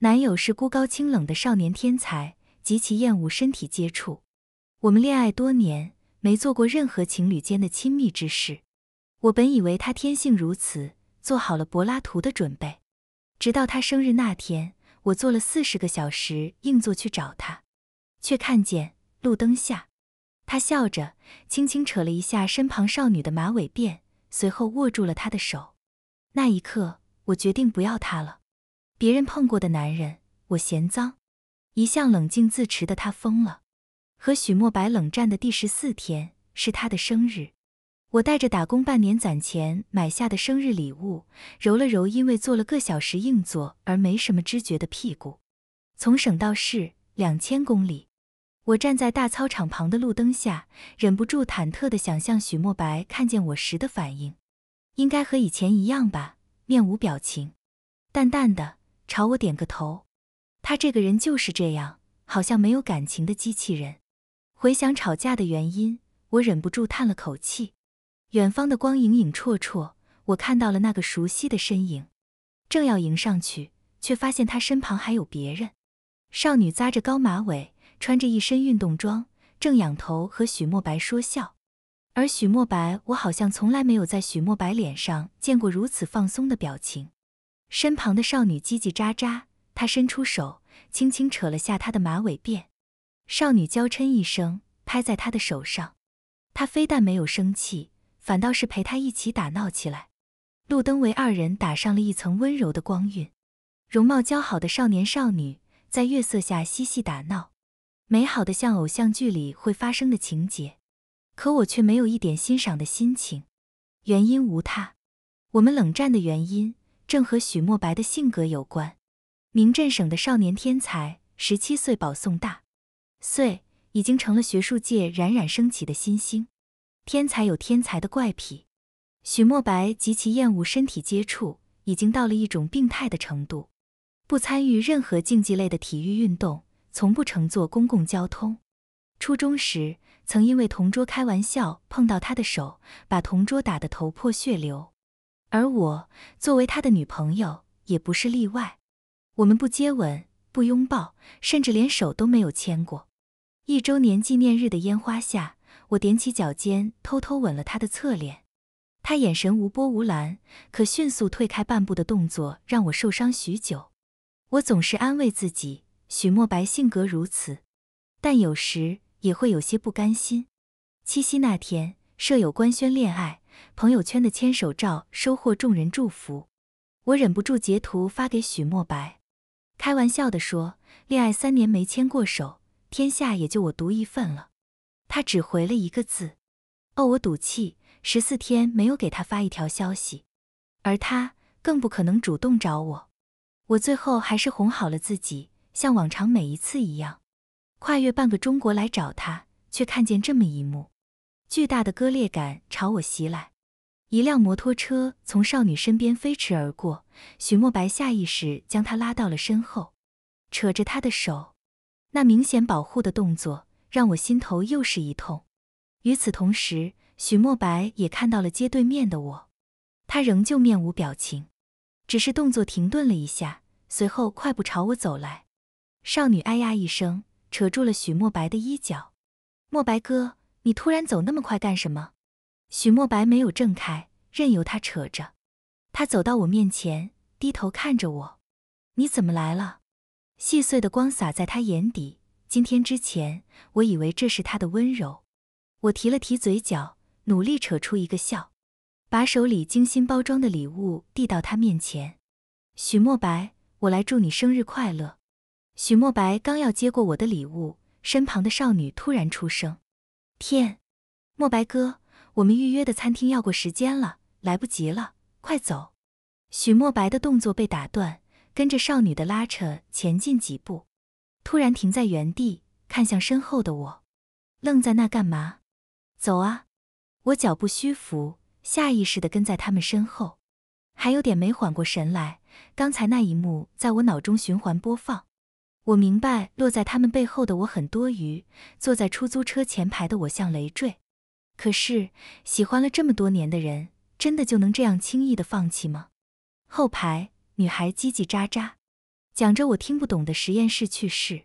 男友是孤高清冷的少年天才，极其厌恶身体接触。我们恋爱多年，没做过任何情侣间的亲密之事。我本以为他天性如此，做好了柏拉图的准备。直到他生日那天，我做了四十个小时硬座去找他，却看见路灯下，他笑着轻轻扯了一下身旁少女的马尾辫，随后握住了她的手。那一刻，我决定不要他了。别人碰过的男人，我嫌脏。一向冷静自持的他疯了。和许墨白冷战的第十四天是他的生日，我带着打工半年攒钱买下的生日礼物，揉了揉因为坐了个小时硬座而没什么知觉的屁股。从省到市，两千公里，我站在大操场旁的路灯下，忍不住忐忑的想象许墨白看见我时的反应，应该和以前一样吧，面无表情，淡淡的。朝我点个头，他这个人就是这样，好像没有感情的机器人。回想吵架的原因，我忍不住叹了口气。远方的光影影绰绰，我看到了那个熟悉的身影，正要迎上去，却发现他身旁还有别人。少女扎着高马尾，穿着一身运动装，正仰头和许墨白说笑。而许墨白，我好像从来没有在许墨白脸上见过如此放松的表情。身旁的少女叽叽喳喳，他伸出手，轻轻扯了下她的马尾辫，少女娇嗔一声，拍在他的手上，他非但没有生气，反倒是陪她一起打闹起来。路灯为二人打上了一层温柔的光晕，容貌姣好的少年少女在月色下嬉戏打闹，美好的像偶像剧里会发生的情节，可我却没有一点欣赏的心情，原因无他，我们冷战的原因。正和许墨白的性格有关。明镇省的少年天才，十七岁保送大，岁已经成了学术界冉冉升起的新星。天才有天才的怪癖，许墨白极其厌恶身体接触，已经到了一种病态的程度。不参与任何竞技类的体育运动，从不乘坐公共交通。初中时曾因为同桌开玩笑碰到他的手，把同桌打得头破血流。而我作为他的女朋友也不是例外，我们不接吻，不拥抱，甚至连手都没有牵过。一周年纪念日的烟花下，我踮起脚尖偷偷吻了他的侧脸，他眼神无波无澜，可迅速退开半步的动作让我受伤许久。我总是安慰自己，许墨白性格如此，但有时也会有些不甘心。七夕那天，舍友官宣恋爱。朋友圈的牵手照收获众人祝福，我忍不住截图发给许墨白，开玩笑地说：“恋爱三年没牵过手，天下也就我独一份了。”他只回了一个字：“哦。”我赌气十四天没有给他发一条消息，而他更不可能主动找我。我最后还是哄好了自己，像往常每一次一样，跨越半个中国来找他，却看见这么一幕。巨大的割裂感朝我袭来，一辆摩托车从少女身边飞驰而过，许墨白下意识将她拉到了身后，扯着她的手，那明显保护的动作让我心头又是一痛。与此同时，许墨白也看到了街对面的我，他仍旧面无表情，只是动作停顿了一下，随后快步朝我走来。少女哎呀一声，扯住了许墨白的衣角，墨白哥。你突然走那么快干什么？许墨白没有挣开，任由他扯着。他走到我面前，低头看着我：“你怎么来了？”细碎的光洒在他眼底。今天之前，我以为这是他的温柔。我提了提嘴角，努力扯出一个笑，把手里精心包装的礼物递到他面前。许墨白，我来祝你生日快乐。许墨白刚要接过我的礼物，身旁的少女突然出声。天，莫白哥，我们预约的餐厅要过时间了，来不及了，快走！许墨白的动作被打断，跟着少女的拉扯前进几步，突然停在原地，看向身后的我，愣在那干嘛？走啊！我脚步虚浮，下意识的跟在他们身后，还有点没缓过神来，刚才那一幕在我脑中循环播放。我明白，落在他们背后的我很多余。坐在出租车前排的我像累赘。可是，喜欢了这么多年的人，真的就能这样轻易的放弃吗？后排女孩叽叽喳喳，讲着我听不懂的实验室趣事。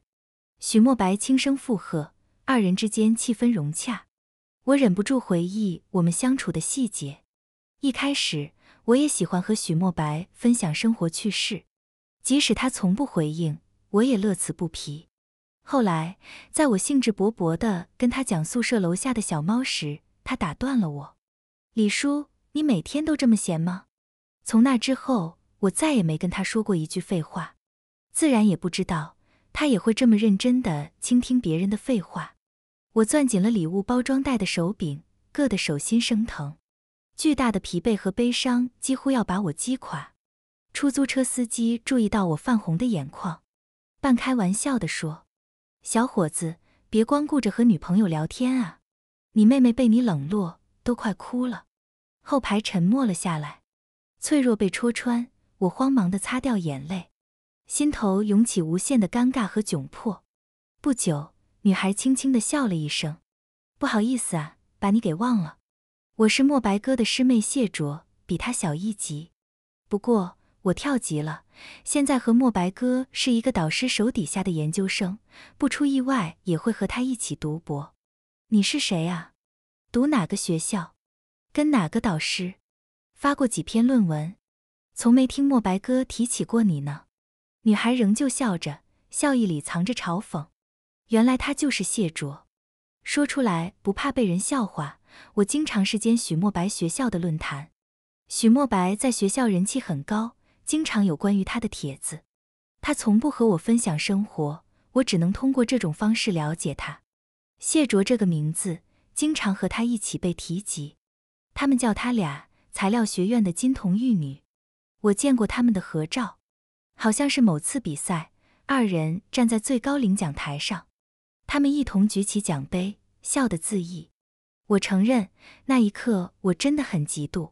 许墨白轻声附和，二人之间气氛融洽。我忍不住回忆我们相处的细节。一开始，我也喜欢和许墨白分享生活趣事，即使他从不回应。我也乐此不疲。后来，在我兴致勃勃的跟他讲宿舍楼下的小猫时，他打断了我：“李叔，你每天都这么闲吗？”从那之后，我再也没跟他说过一句废话，自然也不知道他也会这么认真的倾听别人的废话。我攥紧了礼物包装袋的手柄，硌得手心生疼。巨大的疲惫和悲伤几乎要把我击垮。出租车司机注意到我泛红的眼眶。半开玩笑的说：“小伙子，别光顾着和女朋友聊天啊，你妹妹被你冷落，都快哭了。”后排沉默了下来，脆弱被戳穿，我慌忙的擦掉眼泪，心头涌起无限的尴尬和窘迫。不久，女孩轻轻的笑了一声：“不好意思啊，把你给忘了。我是墨白哥的师妹谢卓，比他小一级，不过……”我跳级了，现在和墨白哥是一个导师手底下的研究生，不出意外也会和他一起读博。你是谁啊？读哪个学校？跟哪个导师？发过几篇论文？从没听墨白哥提起过你呢。女孩仍旧笑着，笑意里藏着嘲讽。原来他就是谢卓，说出来不怕被人笑话。我经常是兼许墨白学校的论坛，许墨白在学校人气很高。经常有关于他的帖子，他从不和我分享生活，我只能通过这种方式了解他。谢卓这个名字经常和他一起被提及，他们叫他俩材料学院的金童玉女。我见过他们的合照，好像是某次比赛，二人站在最高领奖台上，他们一同举起奖杯，笑得恣意。我承认，那一刻我真的很嫉妒。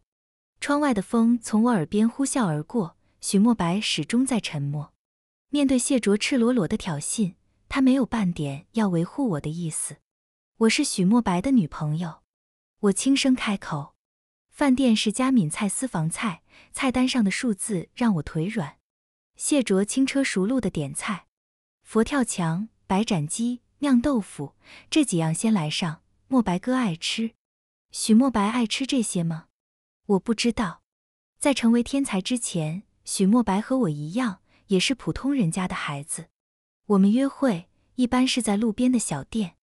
窗外的风从我耳边呼啸而过。许墨白始终在沉默，面对谢卓赤裸裸的挑衅，他没有半点要维护我的意思。我是许墨白的女朋友，我轻声开口。饭店是佳敏菜私房菜，菜单上的数字让我腿软。谢卓轻车熟路的点菜，佛跳墙、白斩鸡、酿豆腐这几样先来上。墨白哥爱吃。许墨白爱吃这些吗？我不知道，在成为天才之前。许墨白和我一样，也是普通人家的孩子。我们约会一般是在路边的小店，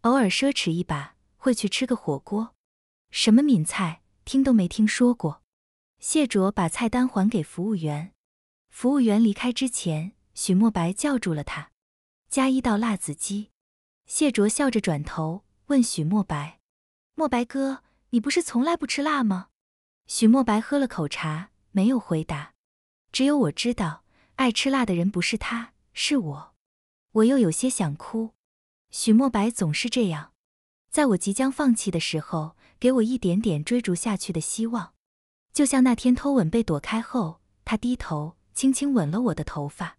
偶尔奢侈一把会去吃个火锅。什么闽菜，听都没听说过。谢卓把菜单还给服务员，服务员离开之前，许墨白叫住了他，加一道辣子鸡。谢卓笑着转头问许墨白：“墨白哥，你不是从来不吃辣吗？”许墨白喝了口茶，没有回答。只有我知道，爱吃辣的人不是他，是我。我又有些想哭。许墨白总是这样，在我即将放弃的时候，给我一点点追逐下去的希望。就像那天偷吻被躲开后，他低头轻轻吻了我的头发。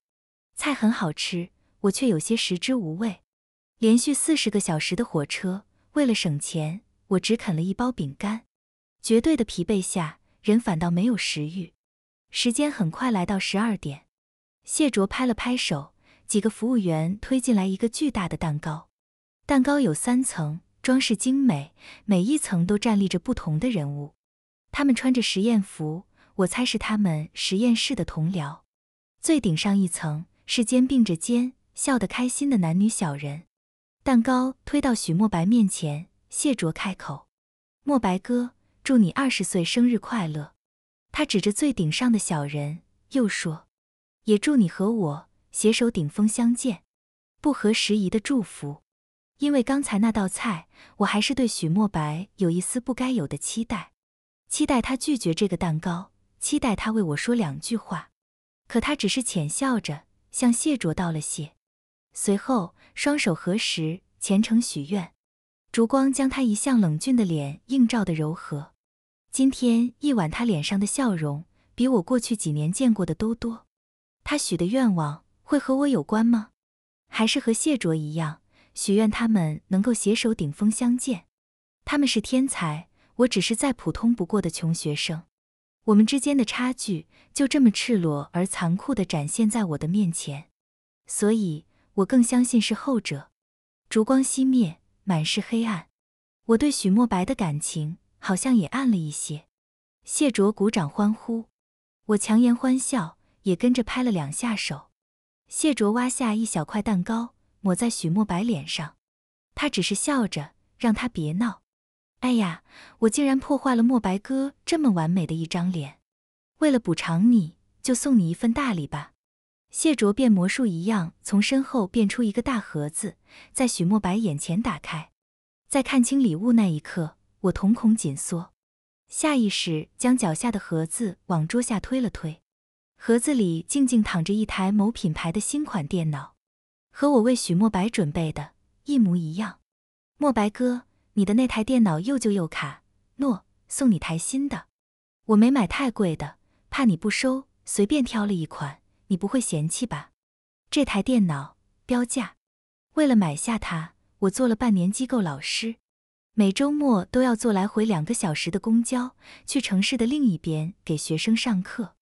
菜很好吃，我却有些食之无味。连续四十个小时的火车，为了省钱，我只啃了一包饼干。绝对的疲惫下，人反倒没有食欲。时间很快来到十二点，谢卓拍了拍手，几个服务员推进来一个巨大的蛋糕，蛋糕有三层，装饰精美，每一层都站立着不同的人物，他们穿着实验服，我猜是他们实验室的同僚。最顶上一层是肩并着肩，笑得开心的男女小人。蛋糕推到许墨白面前，谢卓开口：“墨白哥，祝你二十岁生日快乐。”他指着最顶上的小人，又说：“也祝你和我携手顶峰相见。”不合时宜的祝福，因为刚才那道菜，我还是对许墨白有一丝不该有的期待，期待他拒绝这个蛋糕，期待他为我说两句话。可他只是浅笑着向谢卓道了谢，随后双手合十，虔诚许愿。烛光将他一向冷峻的脸映照的柔和。今天一晚，他脸上的笑容比我过去几年见过的都多。他许的愿望会和我有关吗？还是和谢卓一样，许愿他们能够携手顶峰相见？他们是天才，我只是再普通不过的穷学生。我们之间的差距就这么赤裸而残酷的展现在我的面前，所以我更相信是后者。烛光熄灭，满是黑暗。我对许墨白的感情。好像也暗了一些。谢卓鼓掌欢呼，我强颜欢笑，也跟着拍了两下手。谢卓挖下一小块蛋糕，抹在许墨白脸上。他只是笑着，让他别闹。哎呀，我竟然破坏了墨白哥这么完美的一张脸。为了补偿你，就送你一份大礼吧。谢卓变魔术一样，从身后变出一个大盒子，在许墨白眼前打开。在看清礼物那一刻。我瞳孔紧缩，下意识将脚下的盒子往桌下推了推，盒子里静静躺着一台某品牌的新款电脑，和我为许墨白准备的一模一样。墨白哥，你的那台电脑又旧又卡，诺送你台新的。我没买太贵的，怕你不收，随便挑了一款，你不会嫌弃吧？这台电脑标价，为了买下它，我做了半年机构老师。每周末都要坐来回两个小时的公交去城市的另一边给学生上课，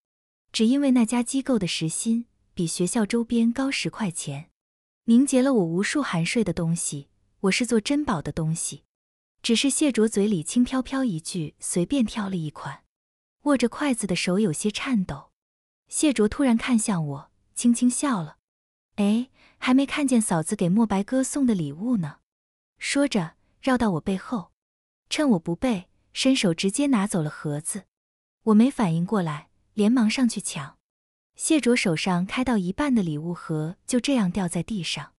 只因为那家机构的时薪比学校周边高十块钱。凝结了我无数含税的东西，我是做珍宝的东西。只是谢卓嘴里轻飘飘一句，随便挑了一款，握着筷子的手有些颤抖。谢卓突然看向我，轻轻笑了。哎，还没看见嫂子给墨白哥送的礼物呢。说着。绕到我背后，趁我不备，伸手直接拿走了盒子。我没反应过来，连忙上去抢。谢卓手上开到一半的礼物盒就这样掉在地上，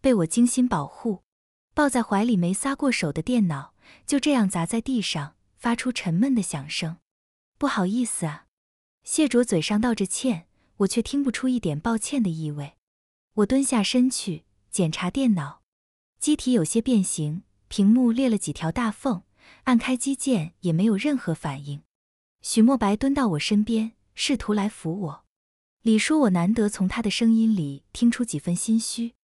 被我精心保护、抱在怀里没撒过手的电脑就这样砸在地上，发出沉闷的响声。不好意思啊，谢卓嘴上道着歉，我却听不出一点抱歉的意味。我蹲下身去检查电脑，机体有些变形。屏幕裂了几条大缝，按开机键也没有任何反应。许墨白蹲到我身边，试图来扶我。李叔，我难得从他的声音里听出几分心虚。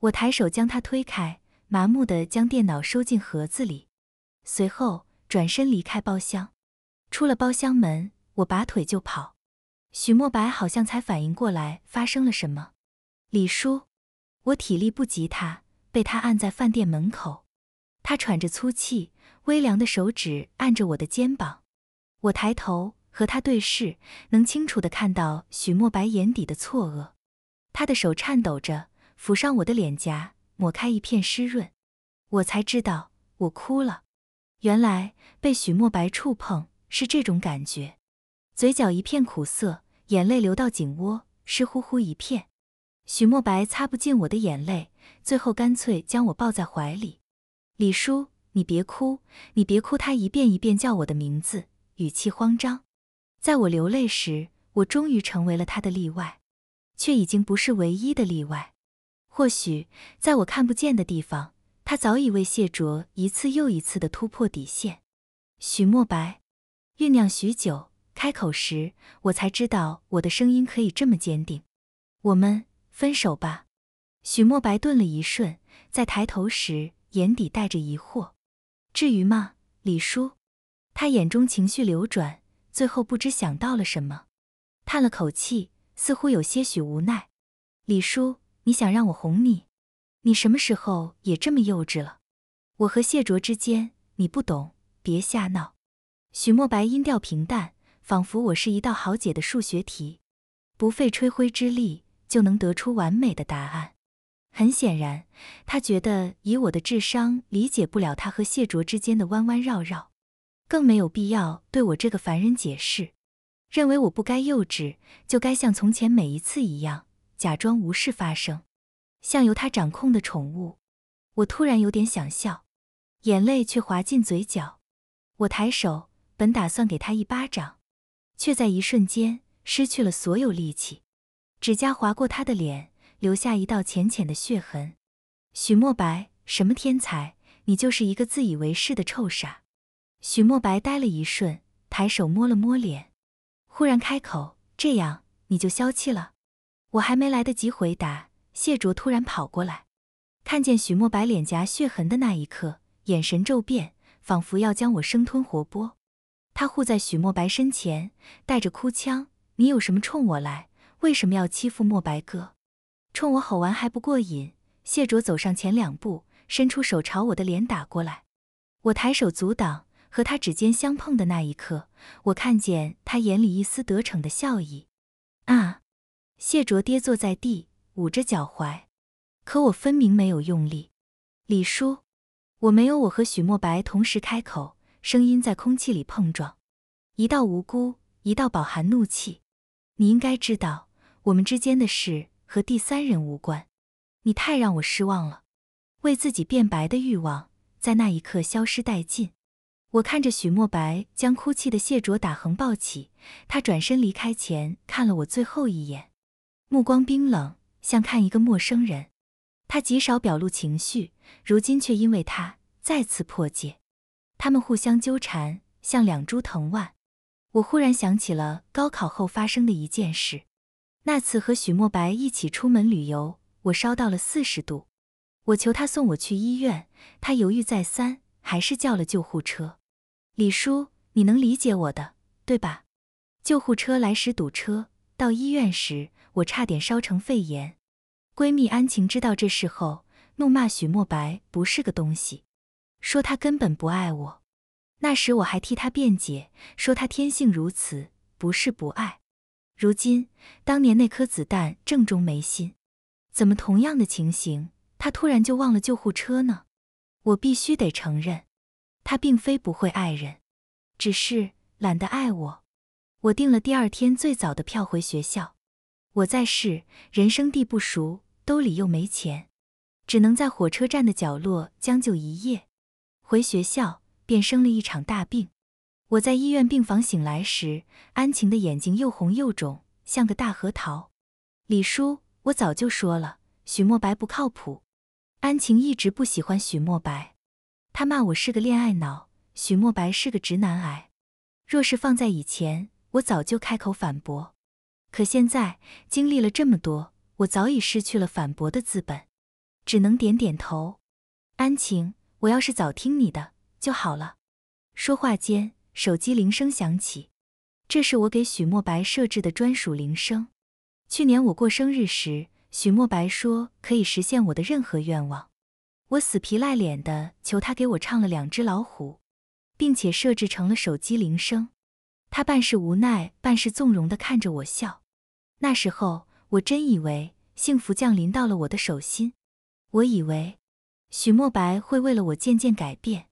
我抬手将他推开，麻木地将电脑收进盒子里，随后转身离开包厢。出了包厢门，我拔腿就跑。许墨白好像才反应过来发生了什么。李叔，我体力不及他，被他按在饭店门口。他喘着粗气，微凉的手指按着我的肩膀，我抬头和他对视，能清楚的看到许墨白眼底的错愕。他的手颤抖着抚上我的脸颊，抹开一片湿润，我才知道我哭了。原来被许墨白触碰是这种感觉，嘴角一片苦涩，眼泪流到颈窝，湿乎乎一片。许墨白擦不进我的眼泪，最后干脆将我抱在怀里。李叔，你别哭，你别哭。他一遍一遍叫我的名字，语气慌张。在我流泪时，我终于成为了他的例外，却已经不是唯一的例外。或许在我看不见的地方，他早已为谢卓一次又一次的突破底线。许墨白酝酿许久，开口时，我才知道我的声音可以这么坚定。我们分手吧。许墨白顿了一瞬，在抬头时。眼底带着疑惑，至于吗，李叔？他眼中情绪流转，最后不知想到了什么，叹了口气，似乎有些许无奈。李叔，你想让我哄你？你什么时候也这么幼稚了？我和谢卓之间，你不懂，别瞎闹。许墨白音调平淡，仿佛我是一道好解的数学题，不费吹灰之力就能得出完美的答案。很显然，他觉得以我的智商理解不了他和谢卓之间的弯弯绕绕，更没有必要对我这个凡人解释，认为我不该幼稚，就该像从前每一次一样假装无事发生，像由他掌控的宠物。我突然有点想笑，眼泪却滑进嘴角。我抬手，本打算给他一巴掌，却在一瞬间失去了所有力气，指甲划过他的脸。留下一道浅浅的血痕，许墨白，什么天才？你就是一个自以为是的臭傻。许墨白呆了一瞬，抬手摸了摸脸，忽然开口：“这样你就消气了？”我还没来得及回答，谢卓突然跑过来，看见许墨白脸颊血痕的那一刻，眼神骤变，仿佛要将我生吞活剥。他护在许墨白身前，带着哭腔：“你有什么冲我来？为什么要欺负墨白哥？”冲我吼完还不过瘾，谢卓走上前两步，伸出手朝我的脸打过来。我抬手阻挡，和他指尖相碰的那一刻，我看见他眼里一丝得逞的笑意。啊！谢卓跌坐在地，捂着脚踝。可我分明没有用力。李叔，我没有。我和许墨白同时开口，声音在空气里碰撞，一道无辜，一道饱含怒气。你应该知道我们之间的事。和第三人无关，你太让我失望了。为自己辩白的欲望在那一刻消失殆尽。我看着许墨白将哭泣的谢卓打横抱起，他转身离开前看了我最后一眼，目光冰冷，像看一个陌生人。他极少表露情绪，如今却因为他再次破戒。他们互相纠缠，像两株藤蔓。我忽然想起了高考后发生的一件事。那次和许墨白一起出门旅游，我烧到了四十度，我求他送我去医院，他犹豫再三，还是叫了救护车。李叔，你能理解我的，对吧？救护车来时堵车，到医院时我差点烧成肺炎。闺蜜安晴知道这事后，怒骂许墨白不是个东西，说他根本不爱我。那时我还替他辩解，说他天性如此，不是不爱。如今，当年那颗子弹正中眉心，怎么同样的情形，他突然就忘了救护车呢？我必须得承认，他并非不会爱人，只是懒得爱我。我订了第二天最早的票回学校，我在世，人生地不熟，兜里又没钱，只能在火车站的角落将就一夜。回学校便生了一场大病。我在医院病房醒来时，安晴的眼睛又红又肿，像个大核桃。李叔，我早就说了，许墨白不靠谱。安晴一直不喜欢许墨白，她骂我是个恋爱脑，许墨白是个直男癌。若是放在以前，我早就开口反驳，可现在经历了这么多，我早已失去了反驳的资本，只能点点头。安晴，我要是早听你的就好了。说话间。手机铃声响起，这是我给许墨白设置的专属铃声。去年我过生日时，许墨白说可以实现我的任何愿望，我死皮赖脸的求他给我唱了《两只老虎》，并且设置成了手机铃声。他半是无奈，半是纵容的看着我笑。那时候，我真以为幸福降临到了我的手心，我以为许墨白会为了我渐渐改变。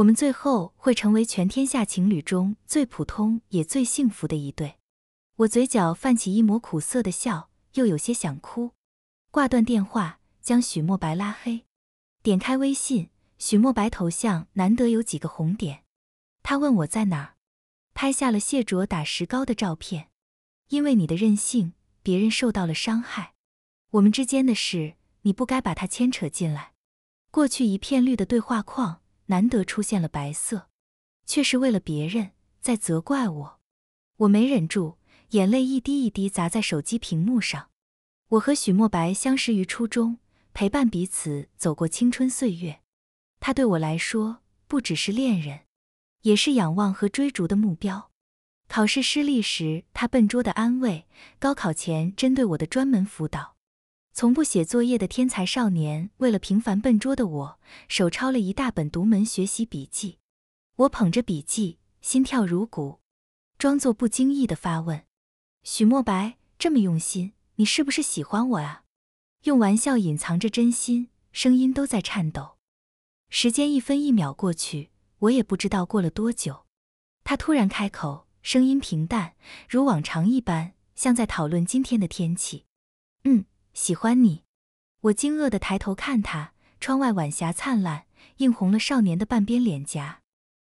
我们最后会成为全天下情侣中最普通也最幸福的一对。我嘴角泛起一抹苦涩的笑，又有些想哭。挂断电话，将许墨白拉黑。点开微信，许墨白头像难得有几个红点。他问我在哪儿，拍下了谢卓打石膏的照片。因为你的任性，别人受到了伤害。我们之间的事，你不该把它牵扯进来。过去一片绿的对话框。难得出现了白色，却是为了别人在责怪我，我没忍住，眼泪一滴一滴砸在手机屏幕上。我和许墨白相识于初中，陪伴彼此走过青春岁月，他对我来说不只是恋人，也是仰望和追逐的目标。考试失利时，他笨拙的安慰；高考前，针对我的专门辅导。从不写作业的天才少年，为了平凡笨拙的我，手抄了一大本独门学习笔记。我捧着笔记，心跳如鼓，装作不经意的发问：“许墨白这么用心，你是不是喜欢我啊？”用玩笑隐藏着真心，声音都在颤抖。时间一分一秒过去，我也不知道过了多久。他突然开口，声音平淡，如往常一般，像在讨论今天的天气：“嗯。”喜欢你，我惊愕的抬头看他，窗外晚霞灿烂，映红了少年的半边脸颊。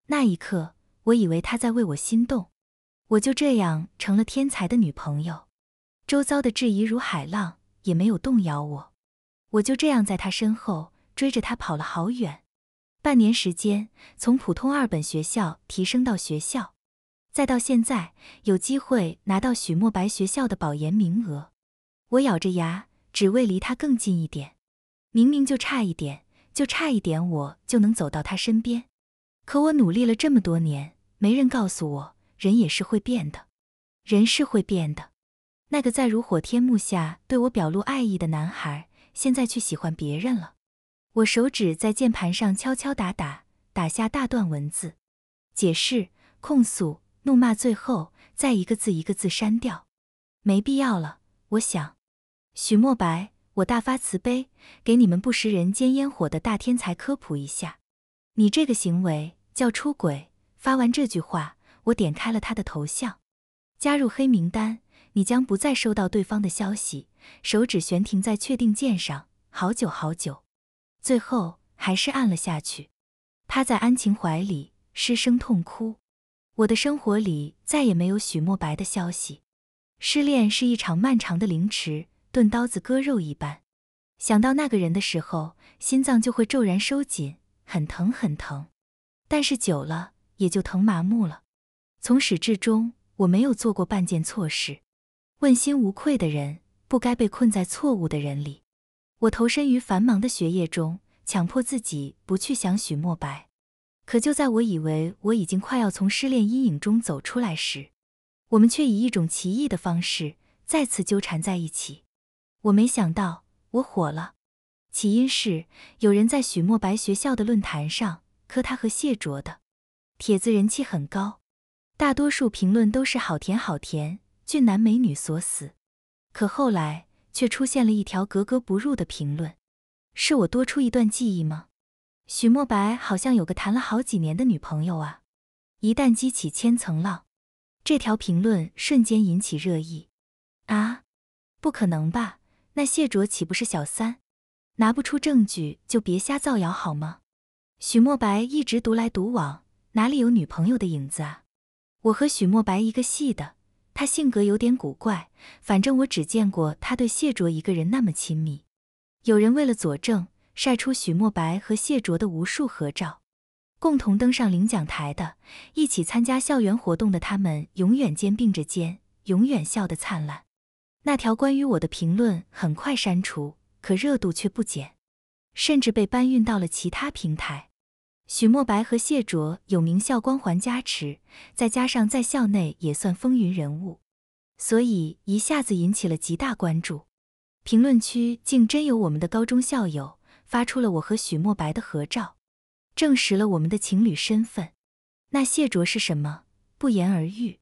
那一刻，我以为他在为我心动。我就这样成了天才的女朋友。周遭的质疑如海浪，也没有动摇我。我就这样在他身后追着他跑了好远。半年时间，从普通二本学校提升到学校，再到现在有机会拿到许墨白学校的保研名额。我咬着牙，只为离他更近一点。明明就差一点，就差一点，我就能走到他身边。可我努力了这么多年，没人告诉我，人也是会变的，人是会变的。那个在如火天幕下对我表露爱意的男孩，现在却喜欢别人了。我手指在键盘上敲敲打打，打下大段文字，解释、控诉、怒骂，最后再一个字一个字删掉。没必要了，我想。许墨白，我大发慈悲，给你们不食人间烟火的大天才科普一下，你这个行为叫出轨。发完这句话，我点开了他的头像，加入黑名单，你将不再收到对方的消息。手指悬停在确定键上，好久好久，最后还是按了下去。趴在安晴怀里，失声痛哭。我的生活里再也没有许墨白的消息。失恋是一场漫长的凌迟。钝刀子割肉一般，想到那个人的时候，心脏就会骤然收紧，很疼很疼。但是久了也就疼麻木了。从始至终，我没有做过半件错事，问心无愧的人不该被困在错误的人里。我投身于繁忙的学业中，强迫自己不去想许墨白。可就在我以为我已经快要从失恋阴影中走出来时，我们却以一种奇异的方式再次纠缠在一起。我没想到我火了，起因是有人在许墨白学校的论坛上磕他和谢卓的帖子，人气很高，大多数评论都是好甜好甜，俊男美女锁死。可后来却出现了一条格格不入的评论，是我多出一段记忆吗？许墨白好像有个谈了好几年的女朋友啊！一旦激起千层浪，这条评论瞬间引起热议。啊，不可能吧！那谢卓岂不是小三？拿不出证据就别瞎造谣好吗？许墨白一直独来独往，哪里有女朋友的影子啊？我和许墨白一个系的，他性格有点古怪，反正我只见过他对谢卓一个人那么亲密。有人为了佐证，晒出许墨白和谢卓的无数合照，共同登上领奖台的，一起参加校园活动的，他们永远肩并着肩，永远笑得灿烂。那条关于我的评论很快删除，可热度却不减，甚至被搬运到了其他平台。许墨白和谢卓有名校光环加持，再加上在校内也算风云人物，所以一下子引起了极大关注。评论区竟真有我们的高中校友发出了我和许墨白的合照，证实了我们的情侣身份。那谢卓是什么？不言而喻。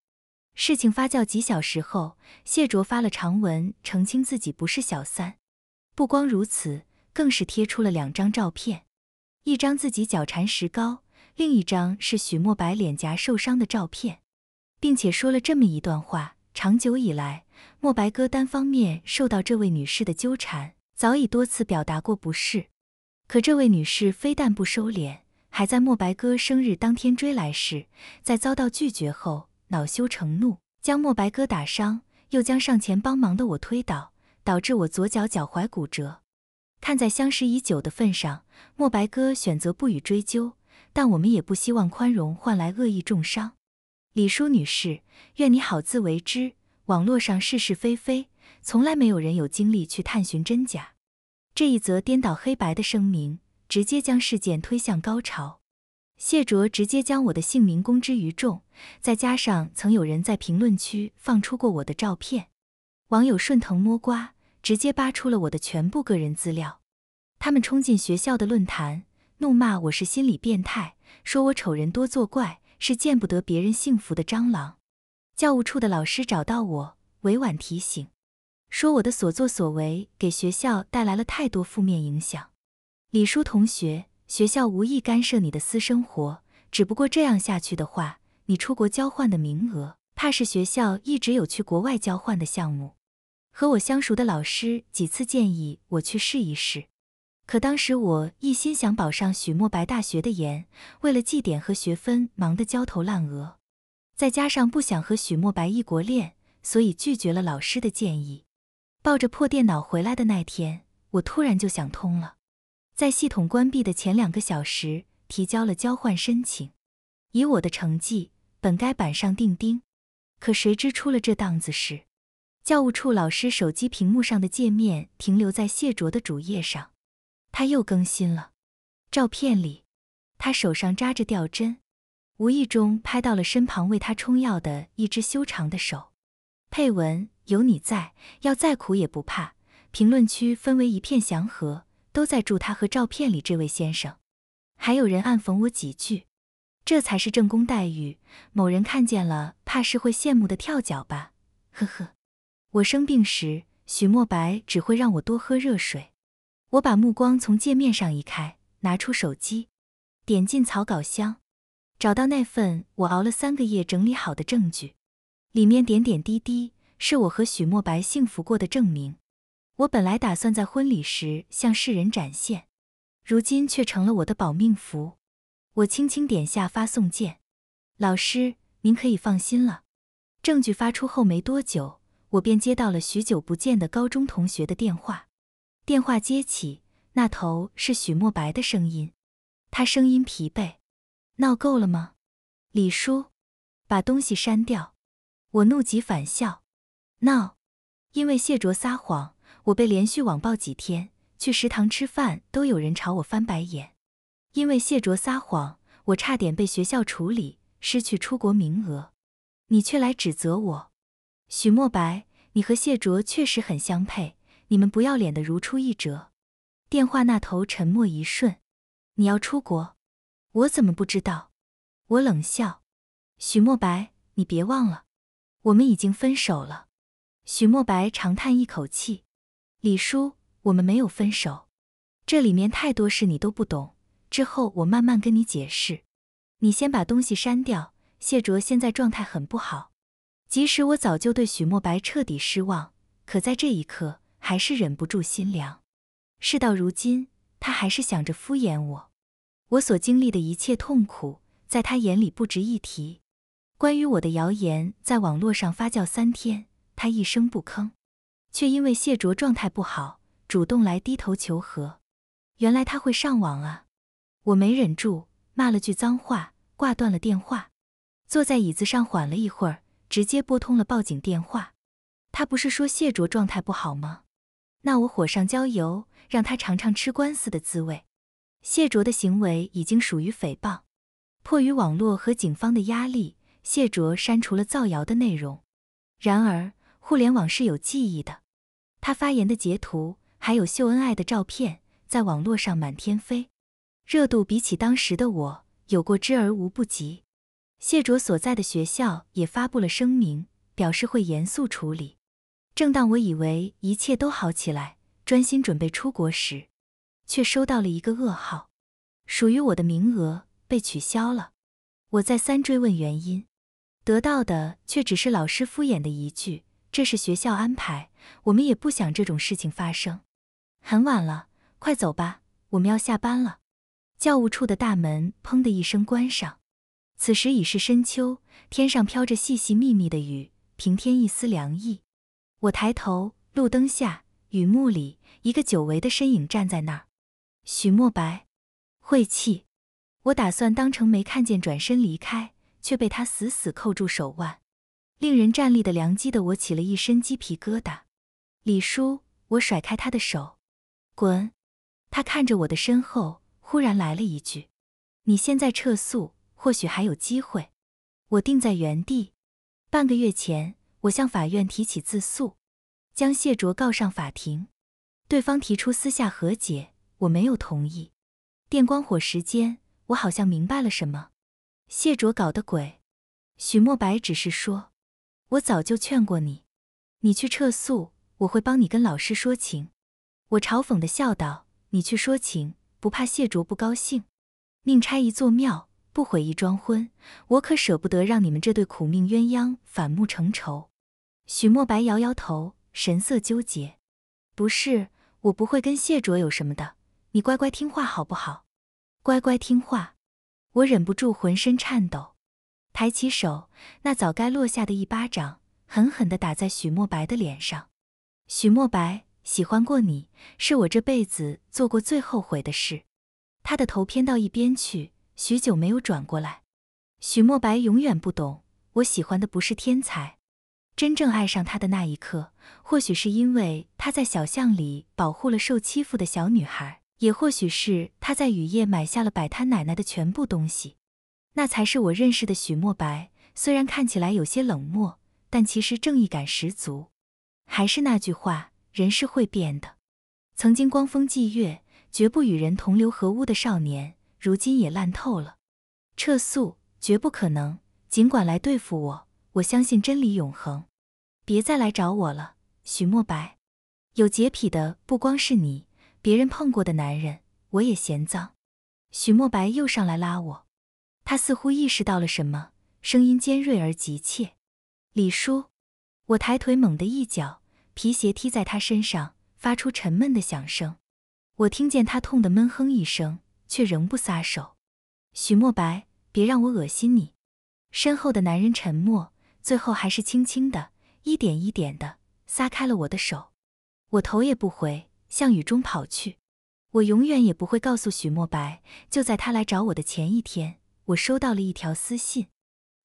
事情发酵几小时后，谢卓发了长文澄清自己不是小三。不光如此，更是贴出了两张照片，一张自己脚缠石膏，另一张是许墨白脸颊受伤的照片，并且说了这么一段话：长久以来，墨白哥单方面受到这位女士的纠缠，早已多次表达过不适。可这位女士非但不收敛，还在墨白哥生日当天追来时，在遭到拒绝后。恼羞成怒，将墨白哥打伤，又将上前帮忙的我推倒，导致我左脚脚踝骨折。看在相识已久的份上，墨白哥选择不予追究，但我们也不希望宽容换来恶意重伤。李叔女士，愿你好自为之。网络上是是非非，从来没有人有精力去探寻真假。这一则颠倒黑白的声明，直接将事件推向高潮。谢卓直接将我的姓名公之于众，再加上曾有人在评论区放出过我的照片，网友顺藤摸瓜，直接扒出了我的全部个人资料。他们冲进学校的论坛，怒骂我是心理变态，说我丑人多作怪，是见不得别人幸福的蟑螂。教务处的老师找到我，委婉提醒，说我的所作所为给学校带来了太多负面影响。李叔同学。学校无意干涉你的私生活，只不过这样下去的话，你出国交换的名额，怕是学校一直有去国外交换的项目。和我相熟的老师几次建议我去试一试，可当时我一心想保上许墨白大学的研，为了绩点和学分忙得焦头烂额，再加上不想和许墨白异国恋，所以拒绝了老师的建议。抱着破电脑回来的那天，我突然就想通了。在系统关闭的前两个小时提交了交换申请，以我的成绩本该板上钉钉，可谁知出了这档子事。教务处老师手机屏幕上的界面停留在谢卓的主页上，他又更新了照片里，他手上扎着吊针，无意中拍到了身旁为他冲药的一只修长的手。配文有你在，要再苦也不怕。评论区氛围一片祥和。都在祝他和照片里这位先生，还有人暗讽我几句，这才是正宫待遇。某人看见了，怕是会羡慕的跳脚吧？呵呵。我生病时，许墨白只会让我多喝热水。我把目光从界面上移开，拿出手机，点进草稿箱，找到那份我熬了三个夜整理好的证据，里面点点滴滴是我和许墨白幸福过的证明。我本来打算在婚礼时向世人展现，如今却成了我的保命符。我轻轻点下发送键，老师，您可以放心了。证据发出后没多久，我便接到了许久不见的高中同学的电话。电话接起，那头是许墨白的声音，他声音疲惫：“闹够了吗？”李叔，把东西删掉。我怒极反笑：“闹，因为谢卓撒谎。”我被连续网暴几天，去食堂吃饭都有人朝我翻白眼，因为谢卓撒谎，我差点被学校处理，失去出国名额，你却来指责我。许墨白，你和谢卓确实很相配，你们不要脸的如出一辙。电话那头沉默一瞬，你要出国？我怎么不知道？我冷笑。许墨白，你别忘了，我们已经分手了。许墨白长叹一口气。李叔，我们没有分手，这里面太多事你都不懂，之后我慢慢跟你解释。你先把东西删掉。谢卓现在状态很不好，即使我早就对许墨白彻底失望，可在这一刻还是忍不住心凉。事到如今，他还是想着敷衍我。我所经历的一切痛苦，在他眼里不值一提。关于我的谣言在网络上发酵三天，他一声不吭。却因为谢卓状态不好，主动来低头求和。原来他会上网啊！我没忍住，骂了句脏话，挂断了电话。坐在椅子上缓了一会儿，直接拨通了报警电话。他不是说谢卓状态不好吗？那我火上浇油，让他尝尝吃官司的滋味。谢卓的行为已经属于诽谤。迫于网络和警方的压力，谢卓删除了造谣的内容。然而，互联网是有记忆的。他发言的截图，还有秀恩爱的照片，在网络上满天飞，热度比起当时的我有过之而无不及。谢卓所在的学校也发布了声明，表示会严肃处理。正当我以为一切都好起来，专心准备出国时，却收到了一个噩耗，属于我的名额被取消了。我再三追问原因，得到的却只是老师敷衍的一句。这是学校安排，我们也不想这种事情发生。很晚了，快走吧，我们要下班了。教务处的大门砰的一声关上。此时已是深秋，天上飘着细细密密的雨，平添一丝凉意。我抬头，路灯下，雨幕里，一个久违的身影站在那儿。许墨白，晦气！我打算当成没看见，转身离开，却被他死死扣住手腕。令人站立的良机，的我起了一身鸡皮疙瘩。李叔，我甩开他的手，滚。他看着我的身后，忽然来了一句：“你现在撤诉，或许还有机会。”我定在原地。半个月前，我向法院提起自诉，将谢卓告上法庭。对方提出私下和解，我没有同意。电光火石间，我好像明白了什么。谢卓搞的鬼。许墨白只是说。我早就劝过你，你去撤诉，我会帮你跟老师说情。我嘲讽的笑道：“你去说情，不怕谢卓不高兴？宁拆一座庙，不毁一桩婚。我可舍不得让你们这对苦命鸳鸯反目成仇。”许墨白摇摇头，神色纠结：“不是，我不会跟谢卓有什么的。你乖乖听话好不好？乖乖听话。”我忍不住浑身颤抖。抬起手，那早该落下的一巴掌，狠狠的打在许墨白的脸上。许墨白喜欢过你，是我这辈子做过最后悔的事。他的头偏到一边去，许久没有转过来。许墨白永远不懂，我喜欢的不是天才。真正爱上他的那一刻，或许是因为他在小巷里保护了受欺负的小女孩，也或许是他在雨夜买下了摆摊奶奶的全部东西。那才是我认识的许墨白，虽然看起来有些冷漠，但其实正义感十足。还是那句话，人是会变的。曾经光风霁月、绝不与人同流合污的少年，如今也烂透了。撤诉绝不可能，尽管来对付我，我相信真理永恒。别再来找我了，许墨白。有洁癖的不光是你，别人碰过的男人我也嫌脏。许墨白又上来拉我。他似乎意识到了什么，声音尖锐而急切。李叔，我抬腿猛地一脚，皮鞋踢在他身上，发出沉闷的响声。我听见他痛得闷哼一声，却仍不撒手。许墨白，别让我恶心你。身后的男人沉默，最后还是轻轻的一点一点的撒开了我的手。我头也不回，向雨中跑去。我永远也不会告诉许墨白，就在他来找我的前一天。我收到了一条私信，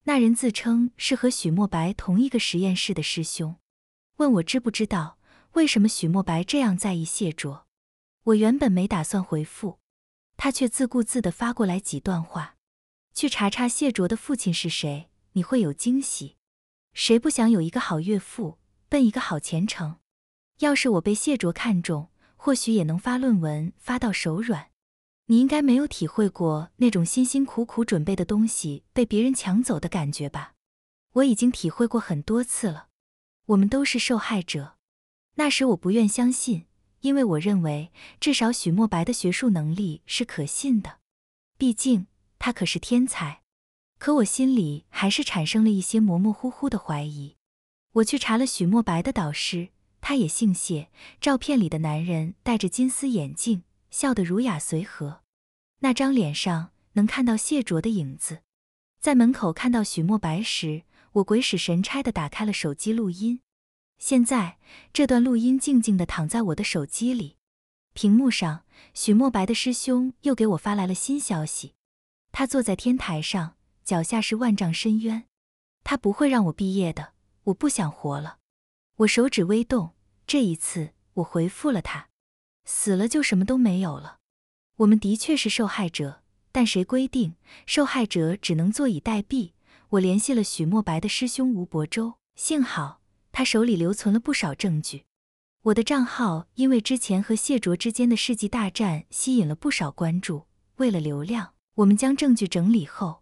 那人自称是和许墨白同一个实验室的师兄，问我知不知道为什么许墨白这样在意谢卓。我原本没打算回复，他却自顾自地发过来几段话：去查查谢卓的父亲是谁，你会有惊喜。谁不想有一个好岳父，奔一个好前程？要是我被谢卓看中，或许也能发论文发到手软。你应该没有体会过那种辛辛苦苦准备的东西被别人抢走的感觉吧？我已经体会过很多次了。我们都是受害者。那时我不愿相信，因为我认为至少许墨白的学术能力是可信的，毕竟他可是天才。可我心里还是产生了一些模模糊糊的怀疑。我去查了许墨白的导师，他也姓谢，照片里的男人戴着金丝眼镜。笑得儒雅随和，那张脸上能看到谢卓的影子。在门口看到许墨白时，我鬼使神差的打开了手机录音。现在这段录音静静的躺在我的手机里。屏幕上，许墨白的师兄又给我发来了新消息。他坐在天台上，脚下是万丈深渊。他不会让我毕业的。我不想活了。我手指微动，这一次我回复了他。死了就什么都没有了。我们的确是受害者，但谁规定受害者只能坐以待毙？我联系了许墨白的师兄吴伯洲，幸好他手里留存了不少证据。我的账号因为之前和谢卓之间的世纪大战吸引了不少关注，为了流量，我们将证据整理后，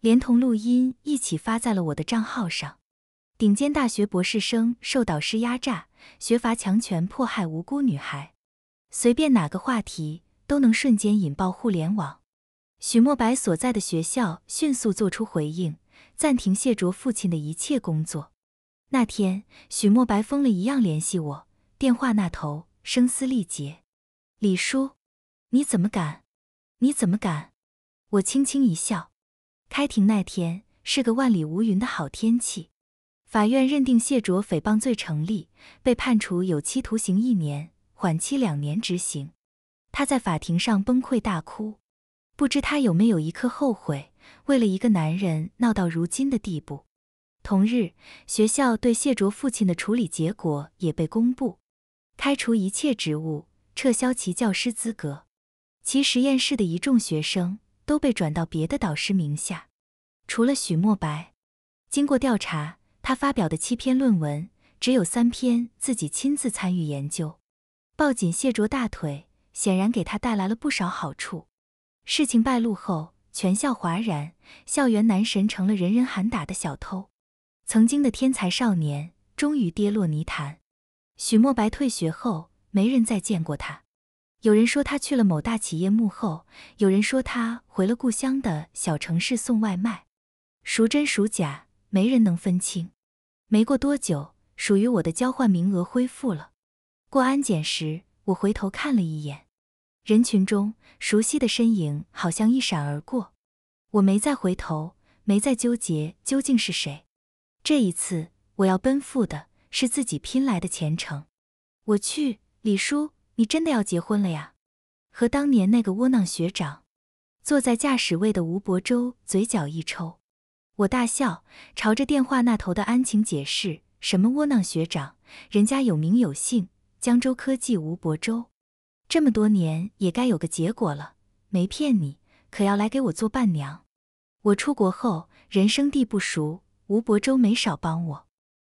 连同录音一起发在了我的账号上。顶尖大学博士生受导师压榨，学阀强权迫害无辜女孩。随便哪个话题都能瞬间引爆互联网。许墨白所在的学校迅速做出回应，暂停谢卓父亲的一切工作。那天，许墨白疯了一样联系我，电话那头声嘶力竭：“李叔，你怎么敢？你怎么敢？”我轻轻一笑。开庭那天是个万里无云的好天气。法院认定谢卓诽谤罪成立，被判处有期徒刑一年。缓期两年执行，他在法庭上崩溃大哭，不知他有没有一刻后悔，为了一个男人闹到如今的地步。同日，学校对谢卓父亲的处理结果也被公布：开除一切职务，撤销其教师资格，其实验室的一众学生都被转到别的导师名下，除了许墨白。经过调查，他发表的七篇论文只有三篇自己亲自参与研究。抱紧谢卓大腿，显然给他带来了不少好处。事情败露后，全校哗然，校园男神成了人人喊打的小偷。曾经的天才少年，终于跌落泥潭。许墨白退学后，没人再见过他。有人说他去了某大企业幕后，有人说他回了故乡的小城市送外卖。孰真孰假，没人能分清。没过多久，属于我的交换名额恢复了。过安检时，我回头看了一眼，人群中熟悉的身影好像一闪而过。我没再回头，没再纠结究竟是谁。这一次，我要奔赴的是自己拼来的前程。我去，李叔，你真的要结婚了呀？和当年那个窝囊学长，坐在驾驶位的吴伯洲嘴角一抽。我大笑，朝着电话那头的安晴解释：“什么窝囊学长，人家有名有姓。”江州科技吴博洲，这么多年也该有个结果了。没骗你，可要来给我做伴娘。我出国后人生地不熟，吴博洲没少帮我，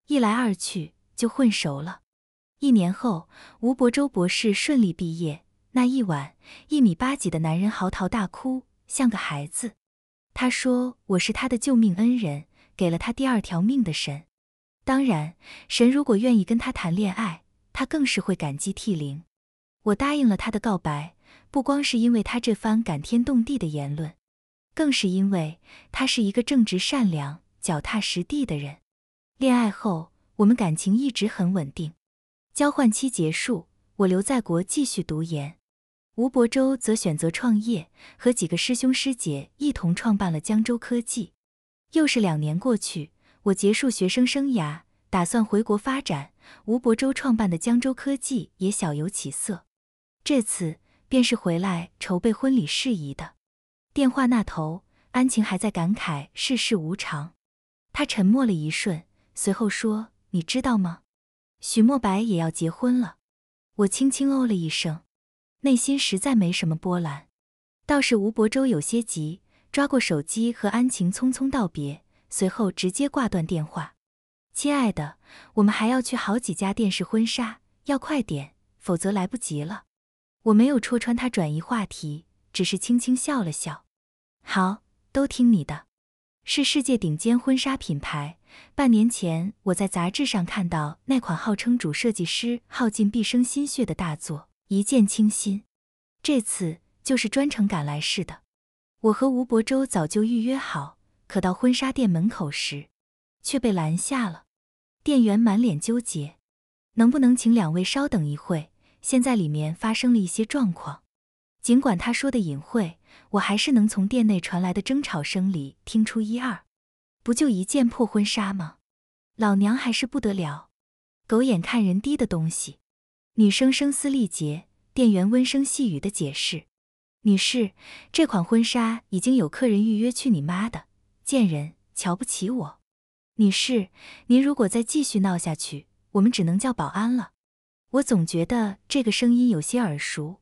一来二去就混熟了。一年后，吴博洲博士顺利毕业。那一晚，一米八几的男人嚎啕大哭，像个孩子。他说：“我是他的救命恩人，给了他第二条命的神。当然，神如果愿意跟他谈恋爱。”他更是会感激涕零。我答应了他的告白，不光是因为他这番感天动地的言论，更是因为他是一个正直、善良、脚踏实地的人。恋爱后，我们感情一直很稳定。交换期结束，我留在国继续读研，吴伯周则选择创业，和几个师兄师姐一同创办了江州科技。又是两年过去，我结束学生生涯。打算回国发展，吴伯洲创办的江州科技也小有起色。这次便是回来筹备婚礼事宜的。电话那头，安晴还在感慨世事无常。她沉默了一瞬，随后说：“你知道吗？许墨白也要结婚了。”我轻轻哦了一声，内心实在没什么波澜。倒是吴伯洲有些急，抓过手机和安晴匆匆道别，随后直接挂断电话。亲爱的，我们还要去好几家店试婚纱，要快点，否则来不及了。我没有戳穿他转移话题，只是轻轻笑了笑。好，都听你的。是世界顶尖婚纱品牌。半年前我在杂志上看到那款号称主设计师耗尽毕生心血的大作《一见倾心》，这次就是专程赶来试的。我和吴伯洲早就预约好，可到婚纱店门口时，却被拦下了。店员满脸纠结，能不能请两位稍等一会？现在里面发生了一些状况。尽管他说的隐晦，我还是能从店内传来的争吵声里听出一二。不就一件破婚纱吗？老娘还是不得了，狗眼看人低的东西！女生声嘶力竭，店员温声细语的解释：“女士，这款婚纱已经有客人预约去你妈的，贱人，瞧不起我。”女士，您如果再继续闹下去，我们只能叫保安了。我总觉得这个声音有些耳熟。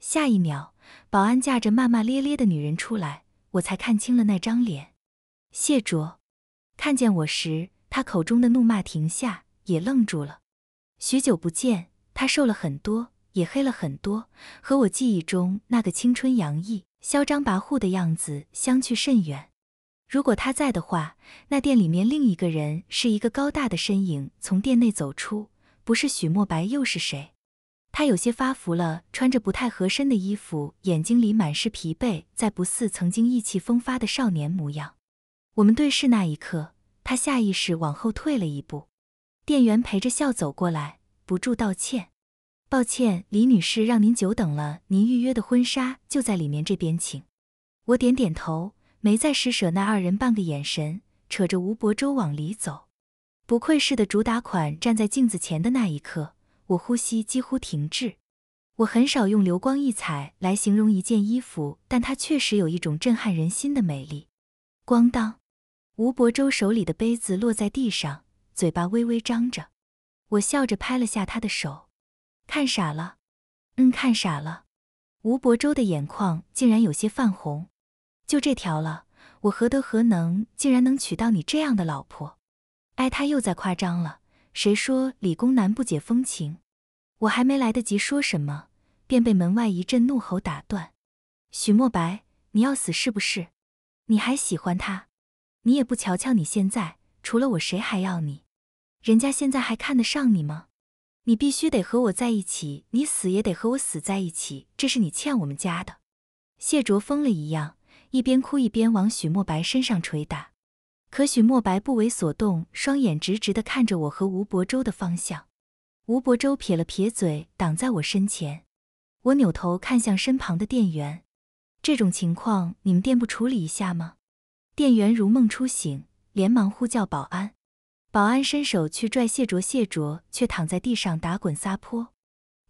下一秒，保安架着骂骂咧咧的女人出来，我才看清了那张脸。谢卓，看见我时，他口中的怒骂停下，也愣住了。许久不见，他瘦了很多，也黑了很多，和我记忆中那个青春洋溢、嚣张跋扈的样子相去甚远。如果他在的话，那店里面另一个人是一个高大的身影从店内走出，不是许墨白又是谁？他有些发福了，穿着不太合身的衣服，眼睛里满是疲惫，再不似曾经意气风发的少年模样。我们对视那一刻，他下意识往后退了一步。店员陪着笑走过来，不住道歉：“抱歉，李女士，让您久等了。您预约的婚纱就在里面，这边请。”我点点头。没再施舍那二人半个眼神，扯着吴伯舟往里走。不愧是的主打款，站在镜子前的那一刻，我呼吸几乎停滞。我很少用流光溢彩来形容一件衣服，但它确实有一种震撼人心的美丽。咣当，吴伯舟手里的杯子落在地上，嘴巴微微张着。我笑着拍了下他的手，看傻了？嗯，看傻了。吴伯舟的眼眶竟然有些泛红。就这条了，我何德何能，竟然能娶到你这样的老婆？哎，他又在夸张了。谁说理工男不解风情？我还没来得及说什么，便被门外一阵怒吼打断。许墨白，你要死是不是？你还喜欢他？你也不瞧瞧你现在，除了我谁还要你？人家现在还看得上你吗？你必须得和我在一起，你死也得和我死在一起，这是你欠我们家的。谢卓疯了一样。一边哭一边往许墨白身上捶打，可许墨白不为所动，双眼直直地看着我和吴伯洲的方向。吴伯洲撇了撇嘴，挡在我身前。我扭头看向身旁的店员：“这种情况，你们店不处理一下吗？”店员如梦初醒，连忙呼叫保安。保安伸手去拽谢卓，谢卓却躺在地上打滚撒泼。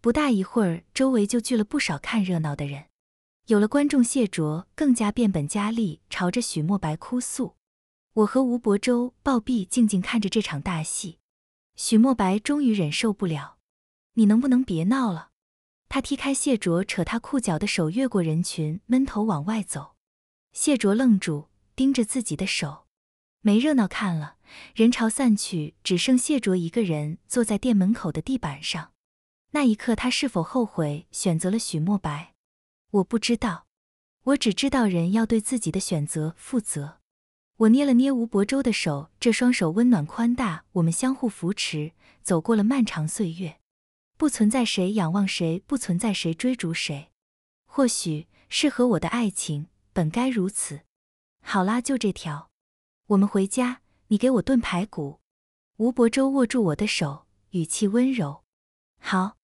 不大一会儿，周围就聚了不少看热闹的人。有了观众，谢卓更加变本加厉，朝着许墨白哭诉。我和吴伯洲、抱臂静静看着这场大戏。许墨白终于忍受不了：“你能不能别闹了？”他踢开谢卓扯他裤脚的手，越过人群，闷头往外走。谢卓愣住，盯着自己的手。没热闹看了，人潮散去，只剩谢卓一个人坐在店门口的地板上。那一刻，他是否后悔选择了许墨白？我不知道，我只知道人要对自己的选择负责。我捏了捏吴伯周的手，这双手温暖宽大，我们相互扶持，走过了漫长岁月，不存在谁仰望谁，不存在谁追逐谁。或许适合我的爱情本该如此。好啦，就这条，我们回家，你给我炖排骨。吴伯周握住我的手，语气温柔。好。